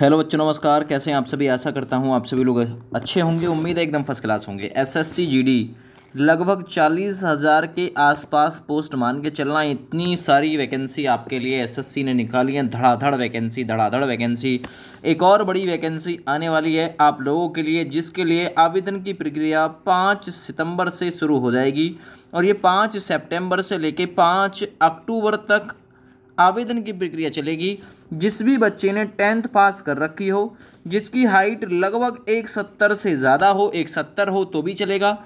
hello बच्चों नमस्कार कैसे हैं आप सभी ऐसा करता हूं आप सभी लोग अच्छे होंगे उम्मीद है एकदम फर्स्ट क्लास होंगे एसएससी जीडी लगभग चालीस हज़ार के आसपास पोस्ट मान के चलना इतनी सारी वैकेंसी आपके लिए एसएससी ने निकाली है धड़ाधड़ वैकेंसी धड़ाधड़ वैकेंसी एक और बड़ी वैकेंसी आने वाली है आप लोगों के लिए जिसके लिए आवेदन की प्रक्रिया पाँच सितंबर से शुरू हो जाएगी और ये पाँच सितंबर से लेके पाँच अक्टूबर तक आवेदन की प्रक्रिया चलेगी जिस भी बच्चे ने टेंथ पास कर रखी हो जिसकी हाइट लगभग एक सत्तर से ज़्यादा हो एक सत्तर हो तो भी चलेगा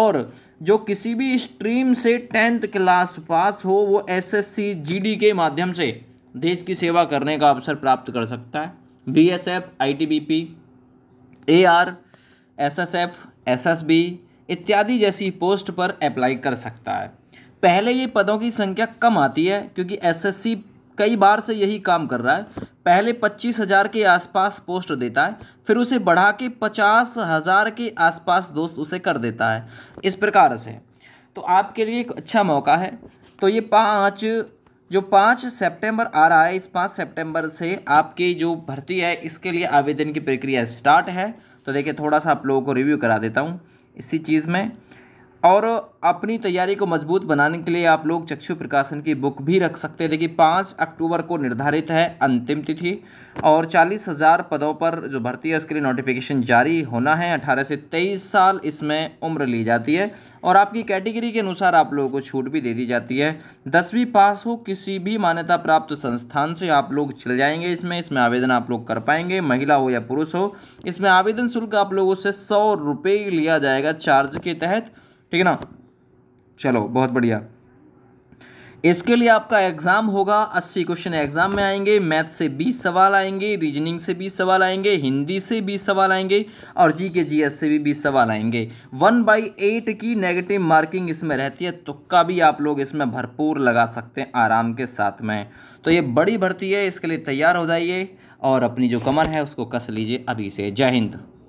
और जो किसी भी स्ट्रीम से टेंथ क्लास पास हो वो एसएससी जीडी के माध्यम से देश की सेवा करने का अवसर प्राप्त कर सकता है BSF ITBP AR SSF SSB इत्यादि जैसी पोस्ट पर अप्लाई कर सकता है पहले ये पदों की संख्या कम आती है क्योंकि एसएससी कई बार से यही काम कर रहा है पहले पच्चीस हज़ार के आसपास पोस्ट देता है फिर उसे बढ़ा के पचास हज़ार के आसपास दोस्त उसे कर देता है इस प्रकार से तो आपके लिए एक अच्छा मौका है तो ये पाँच जो पाँच सितंबर आ रहा है इस पाँच सितंबर से आपकी जो भर्ती है इसके लिए आवेदन की प्रक्रिया स्टार्ट है तो देखिए थोड़ा सा आप लोगों को रिव्यू करा देता हूँ इसी चीज़ में और अपनी तैयारी को मजबूत बनाने के लिए आप लोग चक्षु प्रकाशन की बुक भी रख सकते हैं देखिए पाँच अक्टूबर को निर्धारित है अंतिम तिथि और चालीस हज़ार पदों पर जो भर्ती है उसके लिए नोटिफिकेशन जारी होना है अठारह से तेईस साल इसमें उम्र ली जाती है और आपकी कैटेगरी के अनुसार आप लोगों को छूट भी दे दी जाती है दसवीं पास हो किसी भी मान्यता प्राप्त संस्थान से आप लोग चले जाएंगे इसमें इसमें आवेदन आप लोग कर पाएंगे महिला हो या पुरुष हो इसमें आवेदन शुल्क आप लोगों से सौ रुपये लिया जाएगा चार्ज के तहत ठीक है ना चलो बहुत बढ़िया इसके लिए आपका एग्ज़ाम होगा अस्सी क्वेश्चन एग्ज़ाम में आएंगे मैथ से बीस सवाल आएंगे रीजनिंग से बीस सवाल आएंगे हिंदी से बीस सवाल आएंगे और जी के जी एस से भी बीस सवाल आएंगे वन बाई एट की नेगेटिव मार्किंग इसमें रहती है तुक्का भी आप लोग इसमें भरपूर लगा सकते हैं आराम के साथ में तो ये बड़ी भर्ती है इसके लिए तैयार हो जाइए और अपनी जो कमर है उसको कस लीजिए अभी से जय हिंद